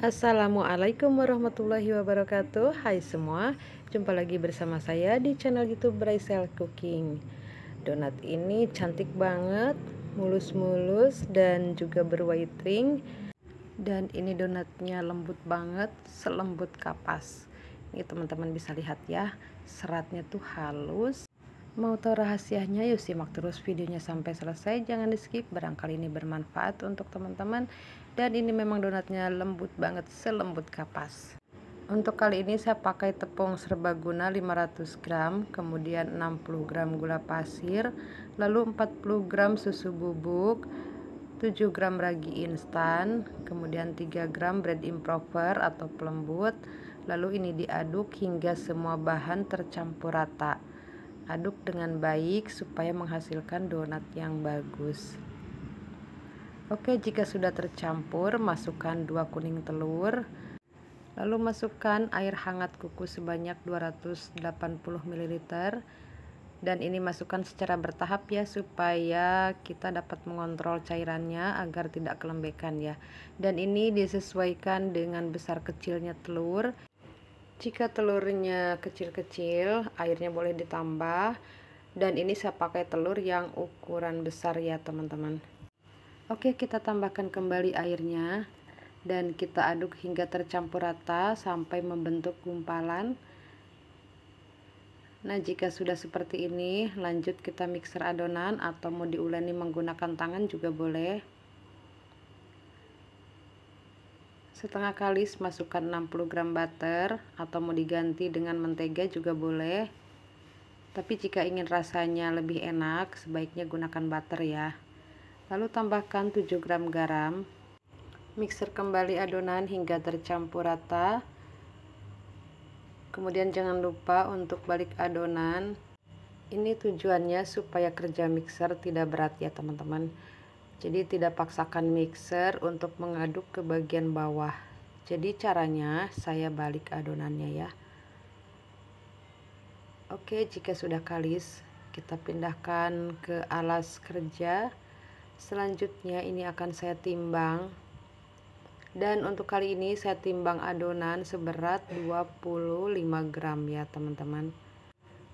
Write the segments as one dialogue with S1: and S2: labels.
S1: Assalamualaikum warahmatullahi wabarakatuh Hai semua Jumpa lagi bersama saya di channel youtube Braisel Cooking Donat ini cantik banget Mulus-mulus dan juga berwhite ring Dan ini donatnya lembut banget Selembut kapas Ini teman-teman bisa lihat ya Seratnya tuh halus Mau tahu rahasianya? Yuk simak terus videonya sampai selesai. Jangan di skip, barangkali ini bermanfaat untuk teman-teman dan ini memang donatnya lembut banget selembut kapas untuk kali ini saya pakai tepung serbaguna 500 gram kemudian 60 gram gula pasir lalu 40 gram susu bubuk 7 gram ragi instan kemudian 3 gram bread improver atau pelembut lalu ini diaduk hingga semua bahan tercampur rata aduk dengan baik supaya menghasilkan donat yang bagus Oke, jika sudah tercampur, masukkan 2 kuning telur. Lalu masukkan air hangat kuku sebanyak 280 ml. Dan ini masukkan secara bertahap ya supaya kita dapat mengontrol cairannya agar tidak kelembekan ya. Dan ini disesuaikan dengan besar kecilnya telur. Jika telurnya kecil-kecil, airnya boleh ditambah. Dan ini saya pakai telur yang ukuran besar ya, teman-teman. Oke, kita tambahkan kembali airnya dan kita aduk hingga tercampur rata sampai membentuk gumpalan. Nah, jika sudah seperti ini, lanjut kita mixer adonan atau mau diuleni menggunakan tangan juga boleh. Setengah kalis masukkan 60 gram butter atau mau diganti dengan mentega juga boleh. Tapi jika ingin rasanya lebih enak, sebaiknya gunakan butter ya. Lalu tambahkan 7 gram garam. Mixer kembali adonan hingga tercampur rata. Kemudian jangan lupa untuk balik adonan. Ini tujuannya supaya kerja mixer tidak berat ya teman-teman. Jadi tidak paksakan mixer untuk mengaduk ke bagian bawah. Jadi caranya saya balik adonannya ya. Oke, jika sudah kalis, kita pindahkan ke alas kerja. Selanjutnya ini akan saya timbang. Dan untuk kali ini saya timbang adonan seberat 25 gram ya teman-teman.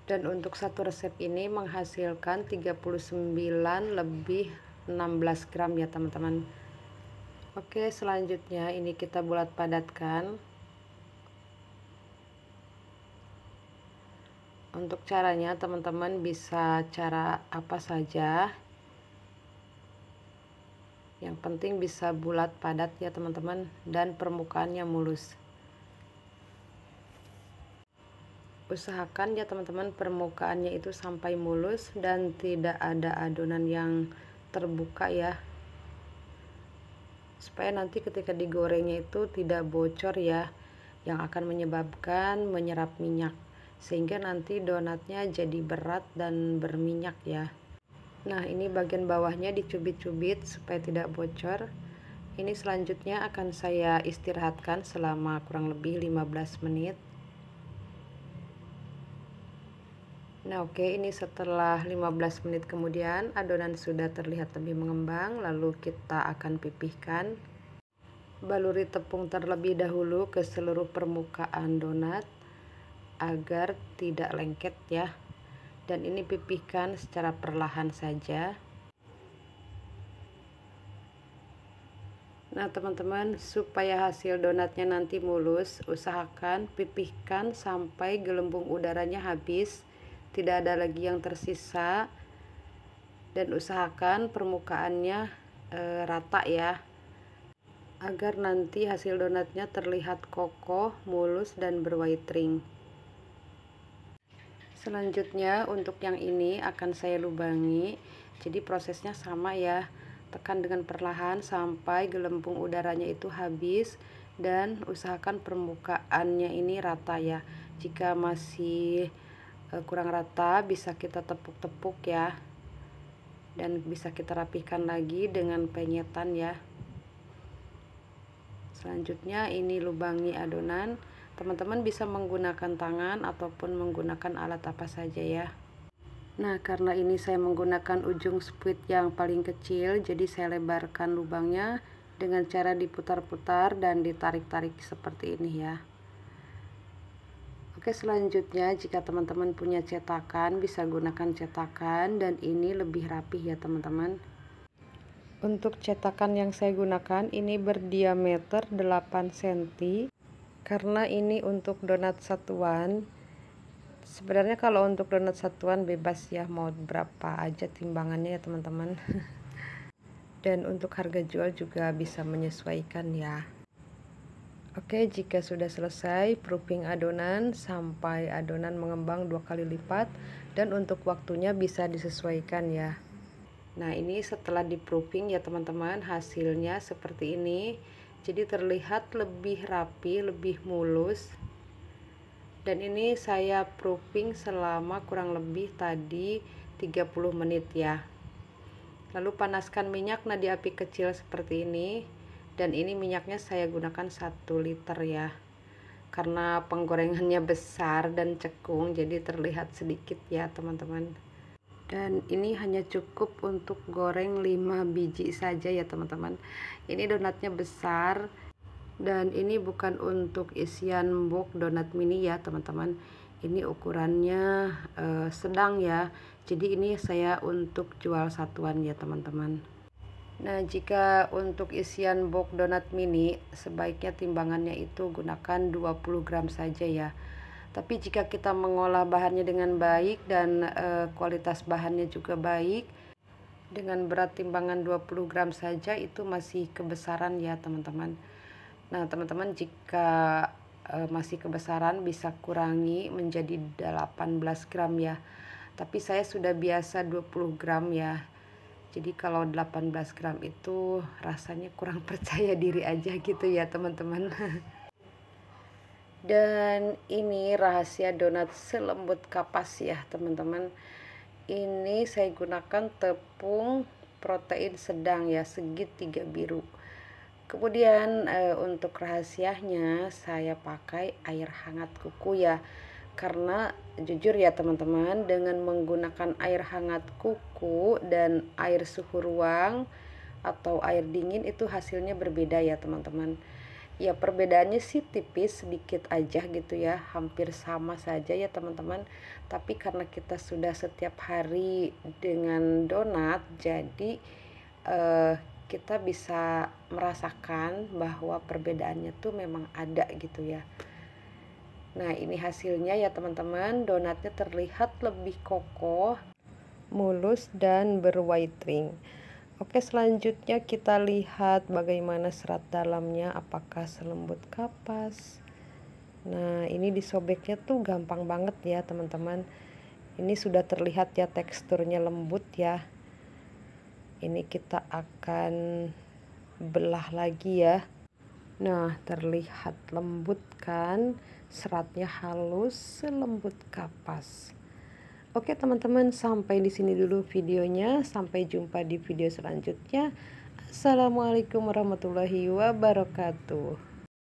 S1: Dan untuk satu resep ini menghasilkan 39 lebih 16 gram ya teman-teman. Oke selanjutnya ini kita bulat padatkan. Untuk caranya teman-teman bisa cara apa saja yang penting bisa bulat padat ya teman-teman dan permukaannya mulus usahakan ya teman-teman permukaannya itu sampai mulus dan tidak ada adonan yang terbuka ya supaya nanti ketika digorengnya itu tidak bocor ya yang akan menyebabkan menyerap minyak sehingga nanti donatnya jadi berat dan berminyak ya nah ini bagian bawahnya dicubit-cubit supaya tidak bocor ini selanjutnya akan saya istirahatkan selama kurang lebih 15 menit Nah oke okay, ini setelah 15 menit kemudian adonan sudah terlihat lebih mengembang lalu kita akan pipihkan Baluri tepung terlebih dahulu ke seluruh permukaan donat agar tidak lengket ya dan ini pipihkan secara perlahan saja Nah teman-teman supaya hasil donatnya nanti mulus usahakan pipihkan sampai gelembung udaranya habis tidak ada lagi yang tersisa dan usahakan permukaannya e, rata ya agar nanti hasil donatnya terlihat kokoh, mulus dan berwiring selanjutnya untuk yang ini akan saya lubangi jadi prosesnya sama ya tekan dengan perlahan sampai gelembung udaranya itu habis dan usahakan permukaannya ini rata ya jika masih eh, kurang rata bisa kita tepuk-tepuk ya dan bisa kita rapihkan lagi dengan penyetan ya selanjutnya ini lubangi adonan teman-teman bisa menggunakan tangan ataupun menggunakan alat apa saja ya nah karena ini saya menggunakan ujung spuit yang paling kecil jadi saya lebarkan lubangnya dengan cara diputar-putar dan ditarik-tarik seperti ini ya Oke selanjutnya jika teman-teman punya cetakan bisa gunakan cetakan dan ini lebih rapih ya teman-teman Untuk cetakan yang saya gunakan ini berdiameter 8 cm karena ini untuk donat satuan sebenarnya kalau untuk donat satuan bebas ya mau berapa aja timbangannya ya teman-teman dan untuk harga jual juga bisa menyesuaikan ya Oke jika sudah selesai proofing adonan sampai adonan mengembang dua kali lipat dan untuk waktunya bisa disesuaikan ya Nah ini setelah di proofing ya teman-teman hasilnya seperti ini jadi terlihat lebih rapi lebih mulus dan ini saya proofing selama kurang lebih tadi 30 menit ya lalu panaskan minyak nah di api kecil seperti ini dan ini minyaknya saya gunakan 1 liter ya karena penggorengannya besar dan cekung jadi terlihat sedikit ya teman-teman dan ini hanya cukup untuk goreng 5 biji saja ya teman-teman ini donatnya besar dan ini bukan untuk isian box donat mini ya teman-teman ini ukurannya eh, sedang ya jadi ini saya untuk jual satuan ya teman-teman nah jika untuk isian box donat mini sebaiknya timbangannya itu gunakan 20 gram saja ya tapi jika kita mengolah bahannya dengan baik dan e, kualitas bahannya juga baik, dengan berat timbangan 20 gram saja itu masih kebesaran ya teman-teman. Nah teman-teman jika e, masih kebesaran bisa kurangi menjadi 18 gram ya. Tapi saya sudah biasa 20 gram ya. Jadi kalau 18 gram itu rasanya kurang percaya diri aja gitu ya teman-teman. dan ini rahasia donat selembut kapas ya teman-teman ini saya gunakan tepung protein sedang ya segitiga biru kemudian e, untuk rahasianya saya pakai air hangat kuku ya karena jujur ya teman-teman dengan menggunakan air hangat kuku dan air suhu ruang atau air dingin itu hasilnya berbeda ya teman-teman ya perbedaannya sih tipis sedikit aja gitu ya hampir sama saja ya teman-teman tapi karena kita sudah setiap hari dengan donat jadi eh, kita bisa merasakan bahwa perbedaannya tuh memang ada gitu ya nah ini hasilnya ya teman-teman donatnya terlihat lebih kokoh mulus dan berwhite ring Oke selanjutnya kita lihat bagaimana serat dalamnya apakah selembut kapas Nah ini disobeknya tuh gampang banget ya teman-teman Ini sudah terlihat ya teksturnya lembut ya Ini kita akan belah lagi ya Nah terlihat lembut kan Seratnya halus selembut kapas Oke teman-teman, sampai di sini dulu videonya. Sampai jumpa di video selanjutnya. Assalamualaikum warahmatullahi wabarakatuh.